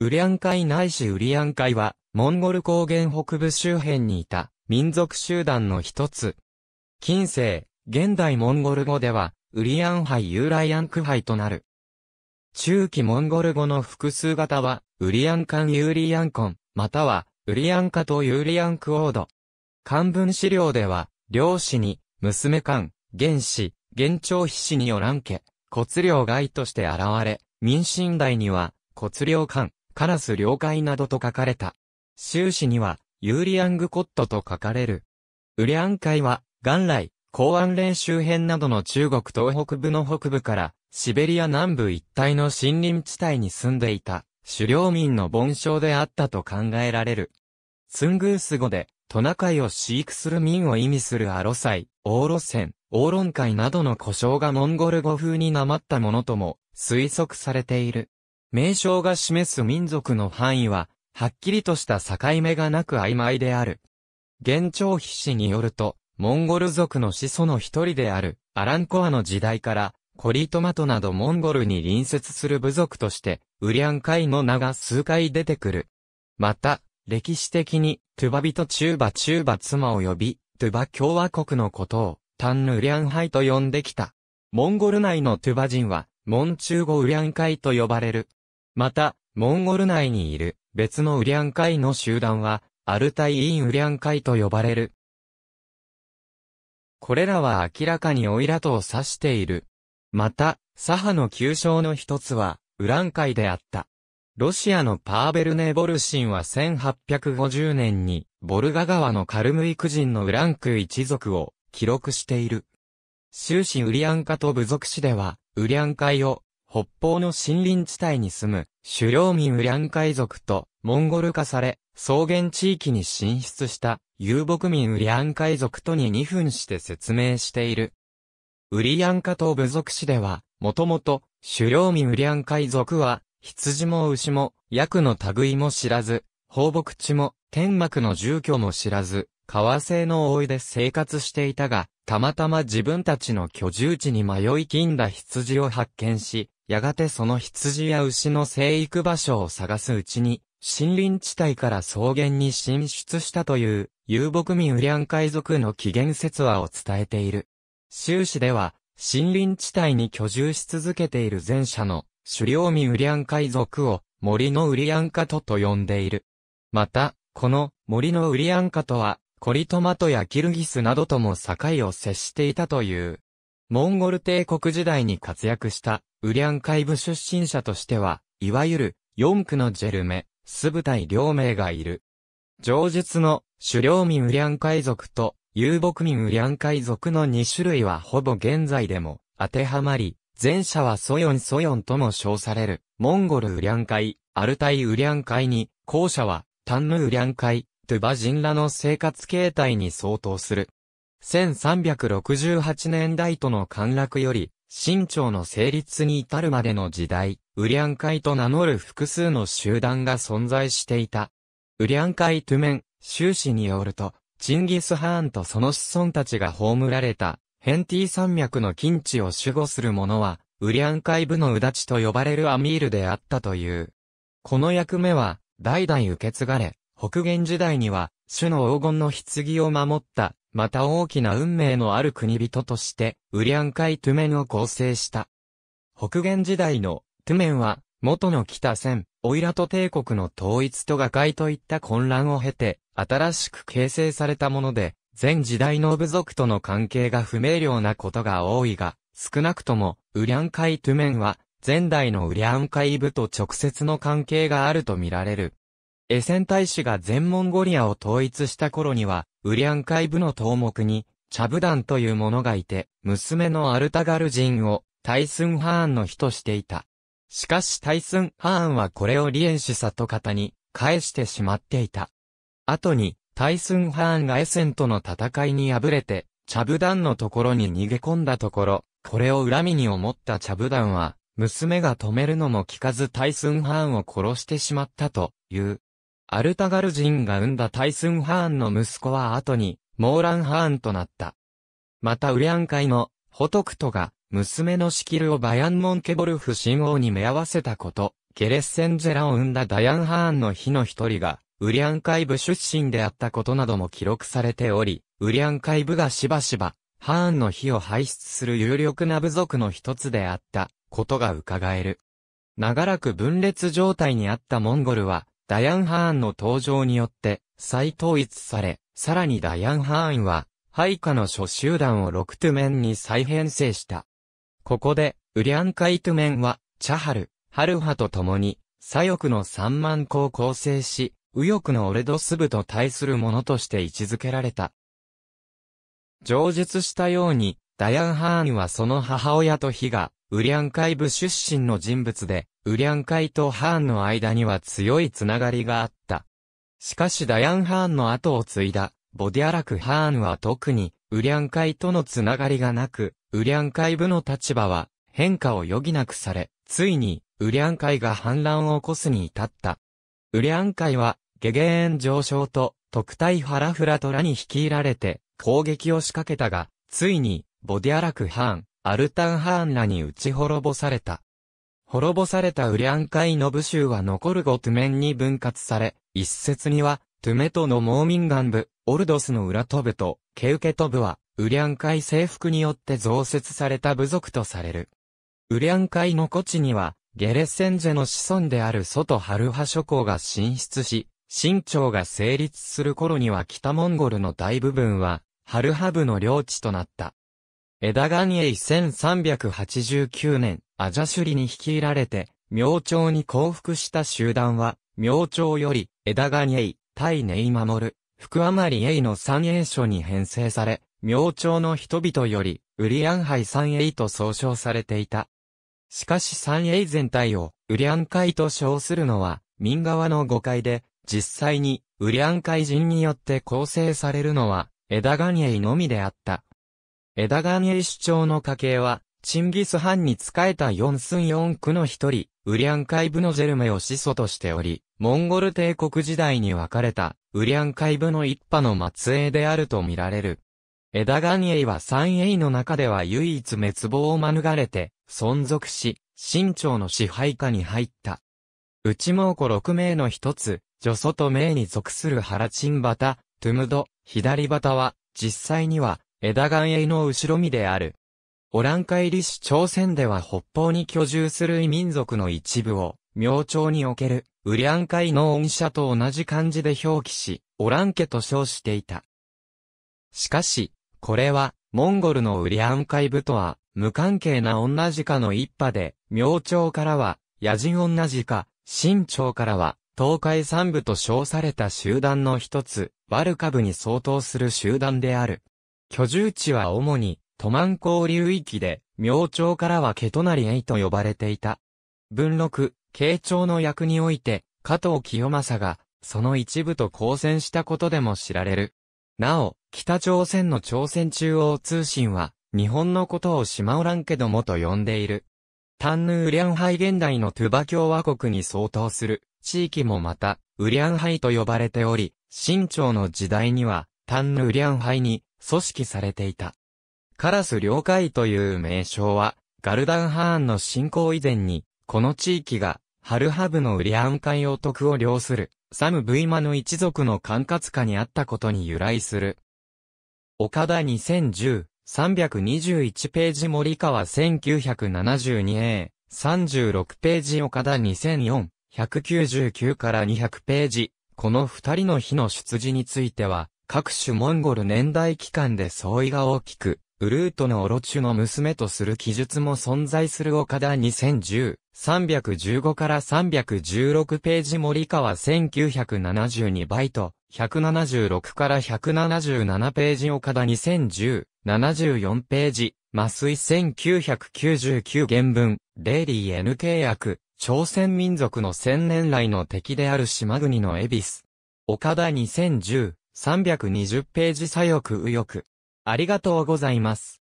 ウリアン会ないしウリアン会は、モンゴル高原北部周辺にいた民族集団の一つ。近世、現代モンゴル語では、ウリアン杯ユーライアンク杯となる。中期モンゴル語の複数型は、ウリアンカンユーリアンコン、または、ウリアンカとユーリアンクオード。漢文資料では、漁師に、娘官、原子、現朝筆師によらんけ、骨量外として現れ、民進代には、骨量官、カラス了解などと書かれた。終始には、ユーリアングコットと書かれる。ウリアン海は、元来、港湾連周辺などの中国東北部の北部から、シベリア南部一帯の森林地帯に住んでいた、狩猟民の盆栄であったと考えられる。ツングース語で、トナカイを飼育する民を意味するアロサイ、オーロセン、オーロン海などの故障がモンゴル語風になまったものとも推測されている。名称が示す民族の範囲は、はっきりとした境目がなく曖昧である。現朝筆師によると、モンゴル族の始祖の一人である、アランコアの時代から、コリートマトなどモンゴルに隣接する部族として、ウリアン海の名が数回出てくる。また、歴史的に、トゥバビとチューバチューバ妻を呼び、トゥバ共和国のことを、タンヌウリアンハイと呼んできた。モンゴル内のトゥバ人は、モンチューゴウリアン海と呼ばれる。また、モンゴル内にいる別のウリャン会の集団は、アルタイ・イン・ウリャン会と呼ばれる。これらは明らかにオイラトを指している。また、サハの旧称の一つは、ウラン会であった。ロシアのパーベルネ・ボルシンは1850年に、ボルガ川のカルムイク人のウランク一族を記録している。終始ウリアンカと部族史では、ウリアン会を北方の森林地帯に住む、狩猟民ウリャン海族と、モンゴル化され、草原地域に進出した、遊牧民ウリャン海族とに2分して説明している。ウリアンカ島部族史では、もともと、狩猟民ウリアン海族は、羊も牛も、クの類も知らず、放牧地も、天幕の住居も知らず、川製の覆いで生活していたが、たまたま自分たちの居住地に迷い金んだ羊を発見し、やがてその羊や牛の生育場所を探すうちに、森林地帯から草原に進出したという、遊牧民ウリアン海賊の起源説話を伝えている。州市では、森林地帯に居住し続けている前者の、狩猟民ウリアン海賊を、森のウリアンカトと呼んでいる。また、この森のウリアンカトは、コリトマトやキルギスなどとも境を接していたという。モンゴル帝国時代に活躍したウリャン海部出身者としては、いわゆる、四区のジェルメ、スブタイ両名がいる。上述の、狩猟民ウリャン海族と、遊牧民ウリャン海族の二種類はほぼ現在でも、当てはまり、前者はソヨンソヨンとも称される、モンゴルウリャン海、アルタイウリャン海に、後者は、タンヌウリャン海、トゥバ人らの生活形態に相当する。1368年代との陥落より、清朝の成立に至るまでの時代、ウリアン会と名乗る複数の集団が存在していた。ウリアン会トゥメン、習氏によると、チンギス・ハーンとその子孫たちが葬られた、ヘンティ山脈の近地を守護する者は、ウリアン会部のウダチと呼ばれるアミールであったという。この役目は、代々受け継がれ、北元時代には、種の黄金の棺を守った、また大きな運命のある国人として、ウリアン海トゥメンを構成した。北元時代のトゥメンは、元の北線、オイラト帝国の統一と瓦解といった混乱を経て、新しく形成されたもので、前時代の部族との関係が不明瞭なことが多いが、少なくとも、ウリアン海トゥメンは、前代のウリアン海部と直接の関係があるとみられる。エセン大使が全モンゴリアを統一した頃には、ウリアン海部の頭目に、チャブダンという者がいて、娘のアルタガル人を、タイスンハーンの日としていた。しかしタイスンハーンはこれをリエンシサト方に、返してしまっていた。後に、タイスンハーンがエセンとの戦いに敗れて、チャブダンのところに逃げ込んだところ、これを恨みに思ったチャブダンは、娘が止めるのも聞かずタイスンハーンを殺してしまったという。アルタガル人が生んだタイスン・ハーンの息子は後に、モーラン・ハーンとなった。またウリアン会の、ホトクトが、娘のシキルをバヤンモンケボルフ神王に目合わせたこと、ゲレッセンジェラを生んだダヤン・ハーンの日の一人が、ウリアン会部出身であったことなども記録されており、ウリアン会部がしばしば、ハーンの火を排出する有力な部族の一つであった、ことが伺える。長らく分裂状態にあったモンゴルは、ダヤン・ハーンの登場によって再統一され、さらにダヤン・ハーンは、配下の諸集団をロクトゥメンに再編成した。ここで、ウリアンカイトゥメンは、チャハル、ハルハと共に、左翼の三万個を構成し、右翼のオレドス部と対するものとして位置づけられた。上述したように、ダヤン・ハーンはその母親と比が、ウリアンカイ部出身の人物で、ウリャン会とハーンの間には強いつながりがあった。しかしダヤン・ハーンの後を継いだ、ボディアラク・ハーンは特に、ウリャン会とのつながりがなく、ウリャン会部の立場は変化を余儀なくされ、ついに、ウリャン会が反乱を起こすに至った。ウリャン会は、ゲゲーン上昇と、特対ハラフラトラに率いられて、攻撃を仕掛けたが、ついに、ボディアラク・ハーン、アルタン・ハーンらに打ち滅ぼされた。滅ぼされたウリャン海の部州は残る5トゥメンに分割され、一説には、トゥメトのモーミンガン部、オルドスの裏ト部と、ケウケト部は、ウリャン海征服によって増設された部族とされる。ウリャン海の古地には、ゲレッセンジェの子孫である外ハルハ諸侯が進出し、新朝が成立する頃には北モンゴルの大部分は、ハルハ部の領地となった。ダガニエイ1389年、アジャシュリに率いられて、明朝に降伏した集団は、明朝より、枝ガニエイ、タイネイマモル、福余りエイの三栄書に編成され、明朝の人々より、ウリアンハイ三栄と総称されていた。しかし三栄全体を、ウリアン会と称するのは、民側の誤解で、実際に、ウリアン会人によって構成されるのは、枝ガニエイのみであった。枝ガニエイ主張の家系は、チンギス・ハンに仕えた四寸四区の一人、ウリアンカイブのジェルメを始祖としており、モンゴル帝国時代に分かれた、ウリアンカイブの一派の末裔であると見られる。エダガンエイは三エイの中では唯一滅亡を免れて、存続し、新朝の支配下に入った。内蒙古六名の一つ、女祖と名に属するハラチンバタ、トゥムド、左バタは、実際には、エダガンエイの後ろ身である。オランカイリ市朝鮮では北方に居住する異民族の一部を、明朝における、ウリアンカイの恩社と同じ漢字で表記し、オラン家と称していた。しかし、これは、モンゴルのウリアンカイ部とは、無関係な女鹿の一派で、明朝からは、野人女鹿、新朝からは、東海三部と称された集団の一つ、バルカ部に相当する集団である。居住地は主に、都満交流域で、明朝からは毛りへと呼ばれていた。文禄、慶長の役において、加藤清正が、その一部と交戦したことでも知られる。なお、北朝鮮の朝鮮中央通信は、日本のことをしまおらんけどもと呼んでいる。タンヌーリャンハイ現代のトゥバ共和国に相当する地域もまた、ウリャンハイと呼ばれており、清朝の時代には、タンヌーリャンハイに組織されていた。カラス領海という名称は、ガルダンハーンの侵攻以前に、この地域が、ハルハブのウリアン海を徳を領する、サム・ブイマの一族の管轄下にあったことに由来する。岡田2010、321ページ森川 1972A、36ページ岡田2004、199から200ページ、この二人の日の出自については、各種モンゴル年代期間で相違が大きく、ウルートのオロチュの娘とする記述も存在する岡田2010、315から316ページ森川1972バイト、176から177ページ岡田2010、74ページ、麻酔1999原文、レイリー N 契約、朝鮮民族の千年来の敵である島国のエビス。岡田2010、320ページ左翼右翼。ありがとうございます。